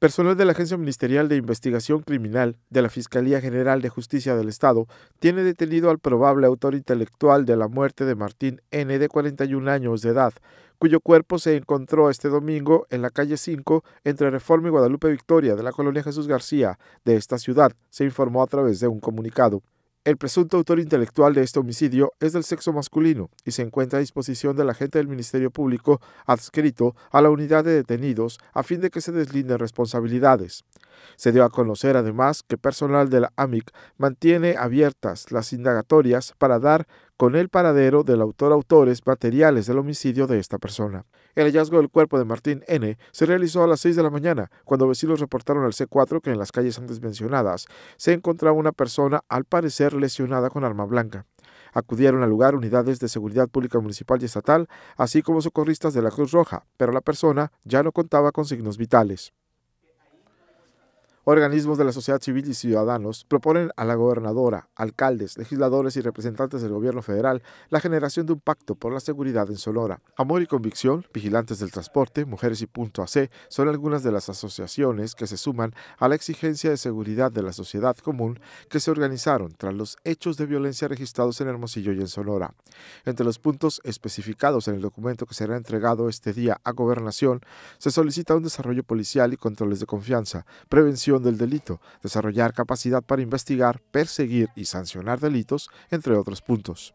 Personal de la Agencia Ministerial de Investigación Criminal de la Fiscalía General de Justicia del Estado tiene detenido al probable autor intelectual de la muerte de Martín N. de 41 años de edad, cuyo cuerpo se encontró este domingo en la calle 5 entre Reforma y Guadalupe Victoria de la colonia Jesús García de esta ciudad, se informó a través de un comunicado. El presunto autor intelectual de este homicidio es del sexo masculino y se encuentra a disposición del agente del Ministerio Público adscrito a la unidad de detenidos a fin de que se deslinden responsabilidades. Se dio a conocer además que personal de la AMIC mantiene abiertas las indagatorias para dar con el paradero del autor autores materiales del homicidio de esta persona. El hallazgo del cuerpo de Martín N. se realizó a las 6 de la mañana, cuando vecinos reportaron al C4 que en las calles antes mencionadas se encontraba una persona al parecer lesionada con arma blanca. Acudieron al lugar unidades de seguridad pública municipal y estatal, así como socorristas de la Cruz Roja, pero la persona ya no contaba con signos vitales. Organismos de la sociedad civil y ciudadanos proponen a la gobernadora, alcaldes, legisladores y representantes del gobierno federal la generación de un pacto por la seguridad en Sonora. Amor y Convicción, Vigilantes del Transporte, Mujeres y Punto AC son algunas de las asociaciones que se suman a la exigencia de seguridad de la sociedad común que se organizaron tras los hechos de violencia registrados en Hermosillo y en Sonora. Entre los puntos especificados en el documento que será entregado este día a Gobernación, se solicita un desarrollo policial y controles de confianza, prevención del delito, desarrollar capacidad para investigar, perseguir y sancionar delitos, entre otros puntos.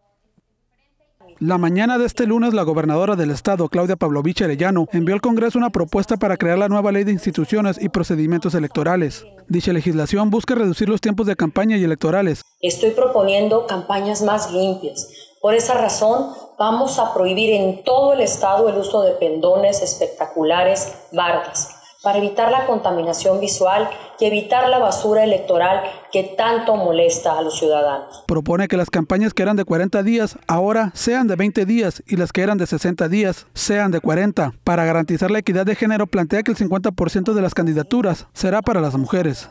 La mañana de este lunes, la gobernadora del estado, Claudia Pavlovich Arellano, envió al Congreso una propuesta para crear la nueva ley de instituciones y procedimientos electorales. Dicha legislación busca reducir los tiempos de campaña y electorales. Estoy proponiendo campañas más limpias. Por esa razón, vamos a prohibir en todo el estado el uso de pendones espectaculares, bardas para evitar la contaminación visual y evitar la basura electoral que tanto molesta a los ciudadanos. Propone que las campañas que eran de 40 días ahora sean de 20 días y las que eran de 60 días sean de 40. Para garantizar la equidad de género plantea que el 50% de las candidaturas será para las mujeres.